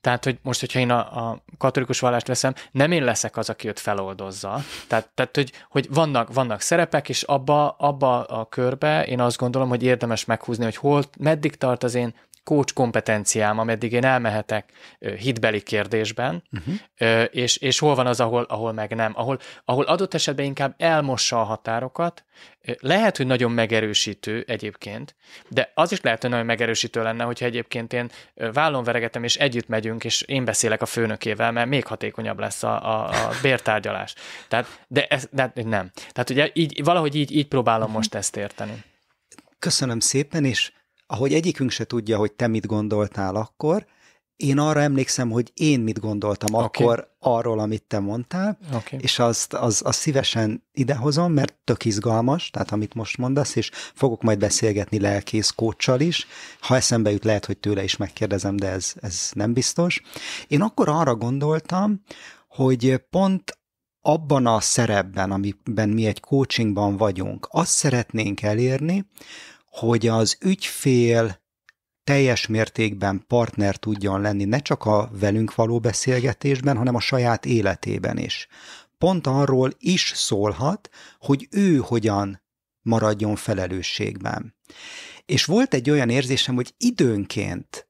tehát, hogy most, hogyha én a, a katolikus vallást veszem, nem én leszek az, aki őt feloldozza. Tehát, tehát hogy, hogy vannak, vannak szerepek, és abba, abba a körbe én azt gondolom, hogy érdemes meghúzni, hogy hol, meddig tart az én coach kompetenciám, ameddig én elmehetek hitbeli kérdésben, uh-huh. és, és hol van az, ahol, ahol meg nem, ahol, ahol adott esetben inkább elmossa a határokat, lehet, hogy nagyon megerősítő egyébként, de az is lehet, hogy nagyon megerősítő lenne, hogyha egyébként én vállon veregetem, és együtt megyünk, és én beszélek a főnökével, mert még hatékonyabb lesz a, a, a bértárgyalás. Tehát, de, ez, de nem. Tehát ugye így, valahogy így, így próbálom uh-huh. most ezt érteni. Köszönöm szépen, és ahogy egyikünk se tudja, hogy te mit gondoltál akkor, én arra emlékszem, hogy én mit gondoltam okay. akkor arról, amit te mondtál, okay. és azt, az, azt szívesen idehozom, mert tök izgalmas, tehát amit most mondasz, és fogok majd beszélgetni lelkész kóccsal is. Ha eszembe jut, lehet, hogy tőle is megkérdezem, de ez, ez nem biztos. Én akkor arra gondoltam, hogy pont abban a szerepben, amiben mi egy coachingban vagyunk, azt szeretnénk elérni, hogy az ügyfél teljes mértékben partner tudjon lenni, ne csak a velünk való beszélgetésben, hanem a saját életében is. Pont arról is szólhat, hogy ő hogyan maradjon felelősségben. És volt egy olyan érzésem, hogy időnként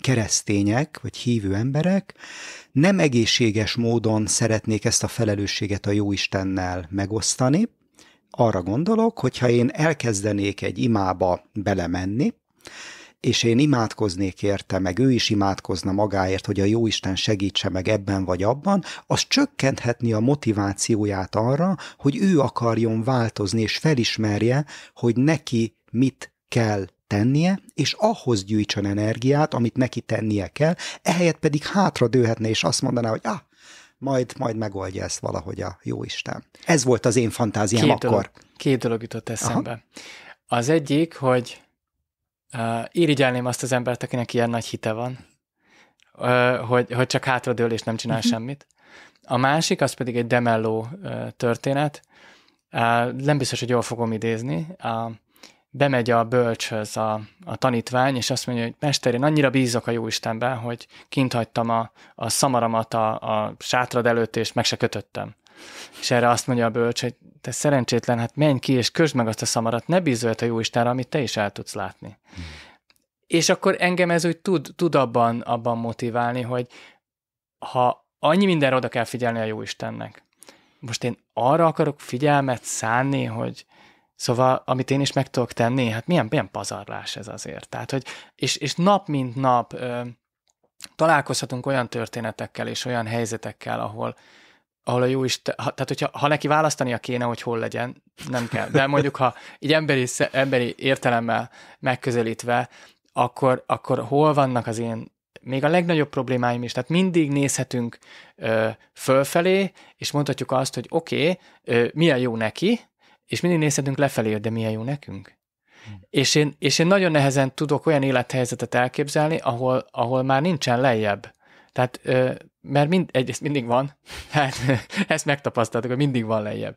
keresztények vagy hívő emberek nem egészséges módon szeretnék ezt a felelősséget a Jóistennel megosztani, arra gondolok, hogyha én elkezdenék egy imába belemenni, és én imádkoznék érte, meg ő is imádkozna magáért, hogy a Jóisten segítse meg ebben vagy abban, az csökkenthetni a motivációját arra, hogy ő akarjon változni, és felismerje, hogy neki mit kell tennie, és ahhoz gyűjtsön energiát, amit neki tennie kell, ehelyett pedig hátradőhetne, és azt mondaná, hogy ah, majd, majd megoldja ezt valahogy a jó Isten. Ez volt az én fantáziám két akkor. Dolog, két dolog jutott eszembe. Aha. Az egyik, hogy uh, irigyelném azt az embert, akinek ilyen nagy hite van, uh, hogy, hogy csak hátradől és nem csinál uh-huh. semmit. A másik, az pedig egy demelló uh, történet. Uh, nem biztos, hogy jól fogom idézni. Uh, bemegy a bölcshöz a, a tanítvány, és azt mondja, hogy mester, én annyira bízok a Jó Istenben, hogy kint hagytam a, a szamaramat a, a sátrad előtt, és meg se kötöttem. És erre azt mondja a bölcs, hogy te szerencsétlen, hát menj ki, és kösd meg azt a szamarat, ne bízolj a Jó Istenre, amit te is el tudsz látni. Hmm. És akkor engem ez úgy tud, tud abban, abban motiválni, hogy ha annyi mindenre oda kell figyelni a Istennek, most én arra akarok figyelmet szánni, hogy, Szóval, amit én is meg tudok tenni, hát milyen, milyen pazarlás ez azért. Tehát, hogy, és, és nap mint nap ö, találkozhatunk olyan történetekkel és olyan helyzetekkel, ahol, ahol a jó is, tehát hogyha, ha neki választania kéne, hogy hol legyen, nem kell. De mondjuk, ha így emberi, emberi értelemmel megközelítve, akkor, akkor hol vannak az én még a legnagyobb problémáim is, tehát mindig nézhetünk ö, fölfelé, és mondhatjuk azt, hogy oké, okay, milyen jó neki, és mindig nézhetünk lefelé, de milyen jó nekünk. Mm. És én, és én nagyon nehezen tudok olyan élethelyzetet elképzelni, ahol, ahol már nincsen lejjebb. Tehát, mert mind, egyrészt mindig van, hát ezt megtapasztaltuk, hogy mindig van lejjebb.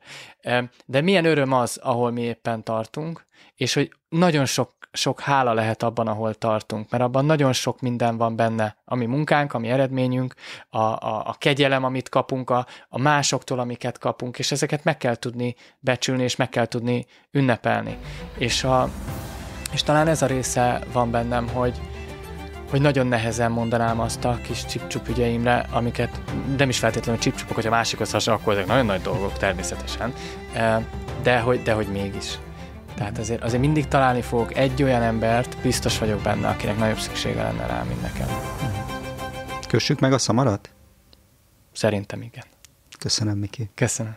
De milyen öröm az, ahol mi éppen tartunk, és hogy nagyon sok sok hála lehet abban, ahol tartunk, mert abban nagyon sok minden van benne, ami munkánk, ami eredményünk, a, a, a kegyelem, amit kapunk, a, a másoktól, amiket kapunk, és ezeket meg kell tudni becsülni, és meg kell tudni ünnepelni. És, a, és talán ez a része van bennem, hogy, hogy nagyon nehezen mondanám azt a kis csipcsup ügyeimre, amiket nem is feltétlenül csipcsupok, hogy a másikhoz hasonlók, akkor ezek nagyon nagy dolgok természetesen, eh, de hogy, de hogy mégis. Tehát azért, azért mindig találni fogok egy olyan embert, biztos vagyok benne, akinek nagyobb szüksége lenne rá, mint nekem. Kössük meg a szamarat? Szerintem igen. Köszönöm, Miki. Köszönöm.